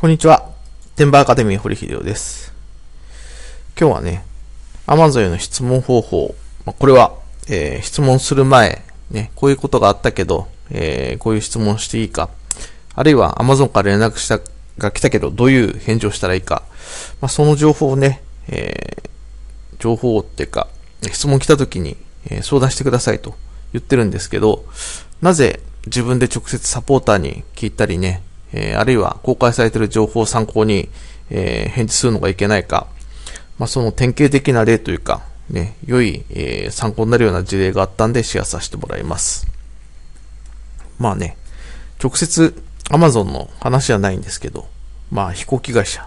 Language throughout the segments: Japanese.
こんにちは。テンバーアカデミー堀秀夫です。今日はね、Amazon への質問方法。まあ、これは、えー、質問する前、ね、こういうことがあったけど、えー、こういう質問していいか。あるいは Amazon から連絡した、が来たけど、どういう返事をしたらいいか。まあ、その情報をね、えー、情報っていうか、質問来た時に、え相談してくださいと言ってるんですけど、なぜ自分で直接サポーターに聞いたりね、えー、あるいは公開されている情報を参考に、えー、返事するのがいけないか、まあ、その典型的な例というか、ね、良い、えー、参考になるような事例があったんでシェアさせてもらいます。まあね、直接 Amazon の話じゃないんですけど、まあ飛行機会社、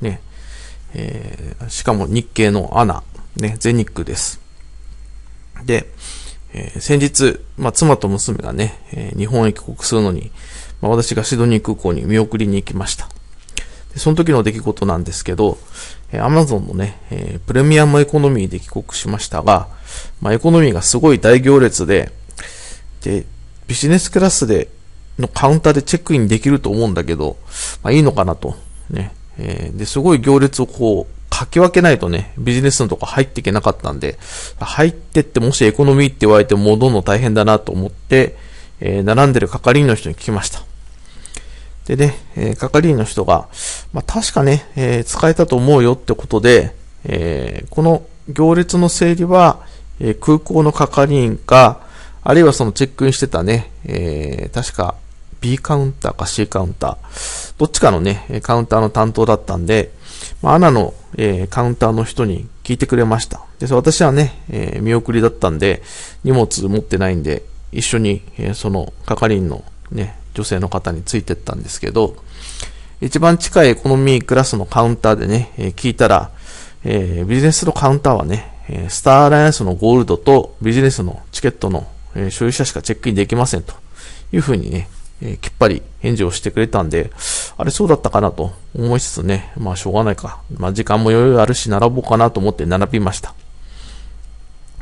ね、えー、しかも日系のアナ、ね、全日空です。で、えー、先日、まあ妻と娘がね、えー、日本へ帰国するのに、まあ、私がシドニー空港に見送りに行きました。でその時の出来事なんですけど、えー、Amazon のね、えー、プレミアムエコノミーで帰国しましたが、まあ、エコノミーがすごい大行列で、で、ビジネスクラスで、のカウンターでチェックインできると思うんだけど、まあ、いいのかなと。ね。えー、で、すごい行列をこう、かき分けないとね、ビジネスのとこ入っていけなかったんで、入ってってもしエコノミーって言われても戻るの大変だなと思って、えー、並んでる係員の人に聞きました。でね、えー、係員の人が、まあ、確かね、えー、使えたと思うよってことで、えー、この行列の整理は、え空港の係員か、あるいはそのチェックインしてたね、え確か B カウンターか C カウンター、どっちかのね、カウンターの担当だったんで、まあ、アナの、えカウンターの人に聞いてくれました。で、私はね、え見送りだったんで、荷物持ってないんで、一緒に、えその係員のね、女性の方についてったんですけど、一番近いエコノミークラスのカウンターでね、えー、聞いたら、えー、ビジネスのカウンターはね、えスターアライアンスのゴールドとビジネスのチケットの、え所有者しかチェックインできませんというふうにね、えきっぱり返事をしてくれたんで、あれそうだったかなと思いつつね、まあしょうがないか。まあ時間も余裕あるし並ぼうかなと思って並びました。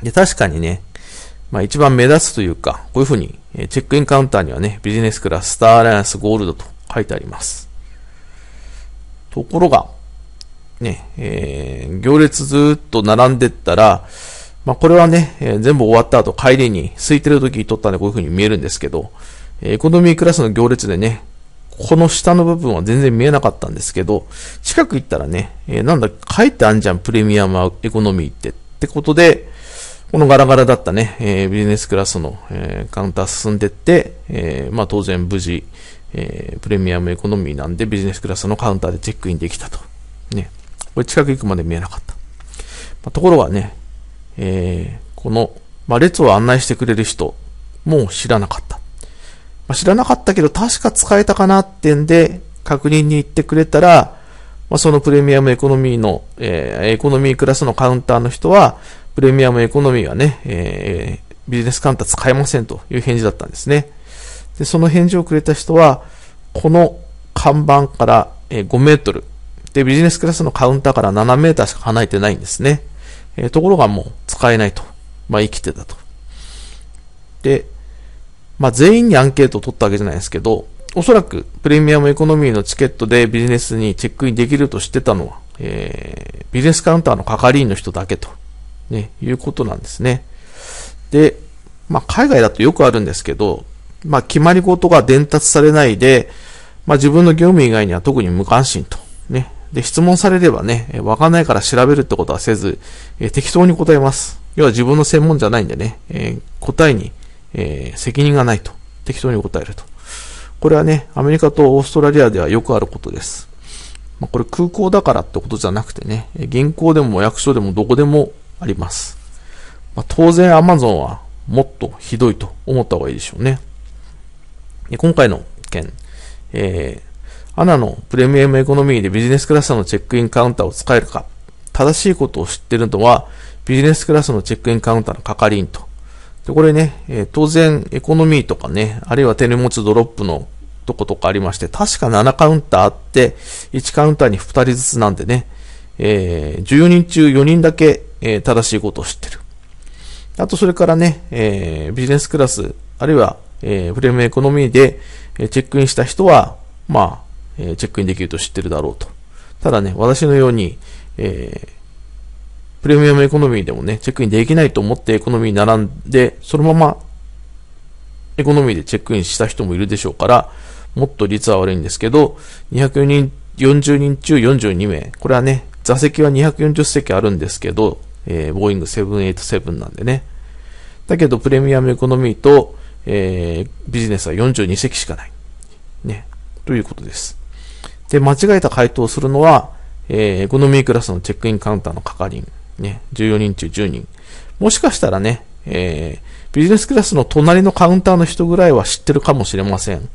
で、確かにね、まあ、一番目立つというか、こういうふうに、えチェックインカウンターにはね、ビジネスクラススターアライアンスゴールドと書いてあります。ところが、ね、えー、行列ずっと並んでったら、まあ、これはね、えー、全部終わった後帰りに空いてる時に撮ったんでこういう風に見えるんですけど、えエコノミークラスの行列でね、この下の部分は全然見えなかったんですけど、近く行ったらね、えー、なんだ、書いてあんじゃん、プレミアムエコノミーって。ってことで、このガラガラだったね、えー、ビジネスクラスの、えー、カウンター進んでって、えー、まあ当然無事、えー、プレミアムエコノミーなんでビジネスクラスのカウンターでチェックインできたと。ね。これ近く行くまで見えなかった。まあ、ところはね、えー、この、まあ列を案内してくれる人も知らなかった。まあ、知らなかったけど確か使えたかなってんで確認に行ってくれたら、まあ、そのプレミアムエコノミーの、えー、エコノミークラスのカウンターの人は、プレミアムエコノミーはね、えー、ビジネスカウンター使えませんという返事だったんですね。で、その返事をくれた人は、この看板から5メートル、で、ビジネスクラスのカウンターから7メーターしか離れてないんですね。えー、ところがもう使えないと。まあ、生きてたと。で、まあ、全員にアンケートを取ったわけじゃないですけど、おそらくプレミアムエコノミーのチケットでビジネスにチェックインできると知ってたのは、えー、ビジネスカウンターの係員の人だけとね、いうことなんですね。で、まあ、海外だとよくあるんですけど、まあ、決まり事が伝達されないで、まあ、自分の業務以外には特に無関心と。ね。で、質問されればね、わかんないから調べるってことはせず、え適当に答えます。要は自分の専門じゃないんでね、えー、答えに、えー、責任がないと。適当に答えると。これはね、アメリカとオーストラリアではよくあることです。まあ、これ空港だからってことじゃなくてね、銀行でも役所でもどこでもあります。まあ、当然 Amazon はもっとひどいと思った方がいいでしょうね。今回の件、えー、アナのプレミアムエコノミーでビジネスクラスのチェックインカウンターを使えるか、正しいことを知ってるのは、ビジネスクラスのチェックインカウンターの係員と。で、これね、えー、当然、エコノミーとかね、あるいは手荷物ドロップのとことかありまして、確か7カウンターあって、1カウンターに2人ずつなんでね、えー、14人中4人だけえー、正しいことを知ってる。あと、それからね、えー、ビジネスクラス、あるいは、えー、プレミアエコノミーで、えチェックインした人は、まあ、えチェックインできると知ってるだろうと。ただね、私のように、えー、プレミアムエコノミーでもね、チェックインできないと思ってエコノミーに並んで、そのままエコノミーでチェックインした人もいるでしょうから、もっと率は悪いんですけど、240人中42名。これはね、座席は240席あるんですけど、えー、ボーイング787なんでね。だけど、プレミアムエコノミーと、えー、ビジネスは42席しかない。ね。ということです。で、間違えた回答をするのは、えー、エコノミークラスのチェックインカウンターの係員。ね。14人中10人。もしかしたらね、えー、ビジネスクラスの隣のカウンターの人ぐらいは知ってるかもしれません。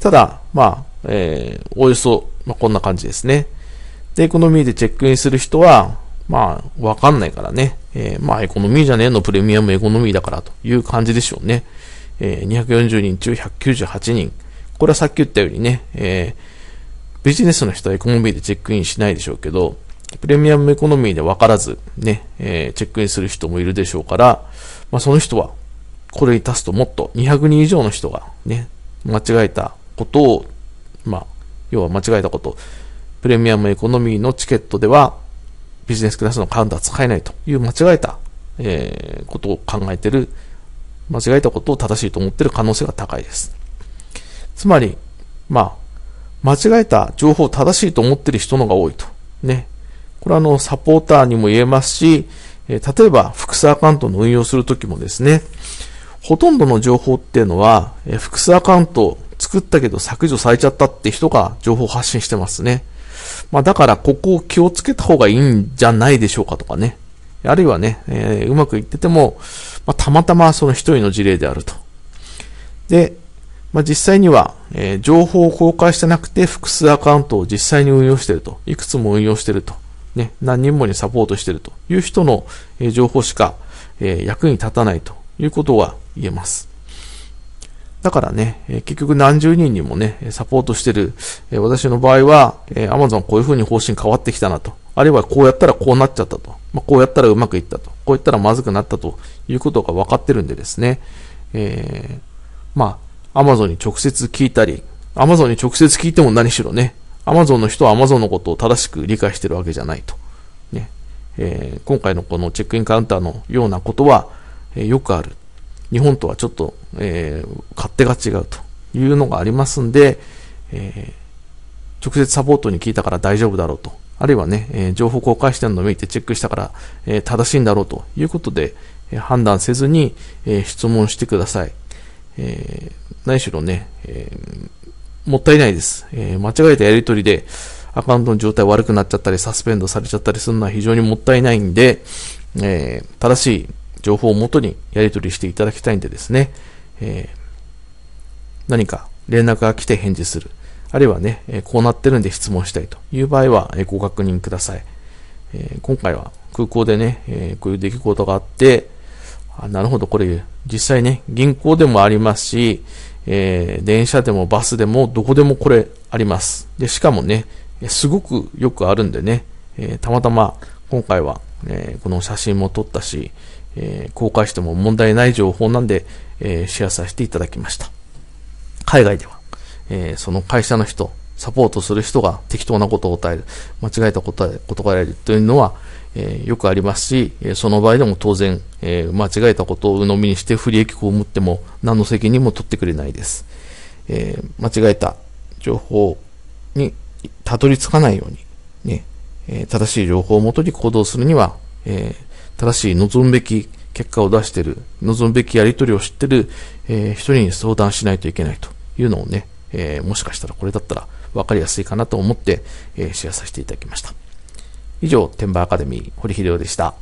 ただ、まあ、えー、およそ、まあ、こんな感じですね。で、エコノミーでチェックインする人は、まあ、わかんないからね。えー、まあ、エコノミーじゃねえの、プレミアムエコノミーだからという感じでしょうね。えー、240人中198人。これはさっき言ったようにね、えー、ビジネスの人はエコノミーでチェックインしないでしょうけど、プレミアムエコノミーでわからず、ね、えー、チェックインする人もいるでしょうから、まあ、その人は、これに足すともっと200人以上の人が、ね、間違えたことを、まあ、要は間違えたこと、プレミアムエコノミーのチケットでは、ビジネスクラスのカウンター使えないという間違えた、えー、ことを考えてる、間違えたことを正しいと思ってる可能性が高いです。つまり、まあ、間違えた情報を正しいと思ってる人のが多いと。ね。これはあの、サポーターにも言えますし、えー、例えば、複数アカウントの運用するときもですね、ほとんどの情報っていうのは、えー、複数アカウントを作ったけど削除されちゃったって人が情報を発信してますね。まあ、だからここを気をつけた方がいいんじゃないでしょうかとかね。あるいはね、えー、うまくいってても、まあ、たまたまその一人の事例であると。で、まあ、実際には、えー、情報を公開してなくて複数アカウントを実際に運用していると。いくつも運用していると。ね、何人もにサポートしているという人の、え情報しか、えー、役に立たないということが言えます。だからね、結局何十人にもね、サポートしてる、え私の場合は、え Amazon こういう風に方針変わってきたなと。あるいはこうやったらこうなっちゃったと。まあ、こうやったらうまくいったと。こうやったらまずくなったということが分かってるんでですね、えー、まあ、Amazon に直接聞いたり、Amazon に直接聞いても何しろね、Amazon の人はアマゾンのことを正しく理解してるわけじゃないと。ねえー、今回のこのチェックインカウンターのようなことは、えー、よくある。日本とはちょっと、えー、勝手が違うというのがありますんで、えー、直接サポートに聞いたから大丈夫だろうと。あるいはね、え情報公開してるのを見てチェックしたから、え正しいんだろうということで、え判断せずに、え質問してください。え何しろね、えもったいないです。え間違えたやり取りで、アカウントの状態悪くなっちゃったり、サスペンドされちゃったりするのは非常にもったいないんで、え正しい情報をもとにやり取りしていただきたいんでですね、えー、何か連絡が来て返事する。あるいはね、えこうなってるんで質問したいという場合は、えご確認ください。え今回は空港でね、えこういう出来事があって、あなるほど、これ実際ね、銀行でもありますし、えー、電車でもバスでもどこでもこれあります。で、しかもね、すごくよくあるんでね、えー、たまたま今回は、えー、この写真も撮ったし、えー、公開しても問題ない情報なんで、えー、シェアさせていただきました。海外では、えー、その会社の人、サポートする人が適当なことを答える、間違えたこと答えるというのは、えー、よくありますし、えその場合でも当然、えー、間違えたことを鵜呑みにして不利益を持っても何の責任も取ってくれないです。え間違えた情報にたどり着かないように、ね、え正しい情報をもとに行動するには、えー正しい望むべき結果を出している、望むべきやり取りを知っている、えー、人に相談しないといけないというのをね、えー、もしかしたらこれだったら分かりやすいかなと思って、えー、シェアさせていただきました。以上、天馬アカデミー、堀秀夫でした。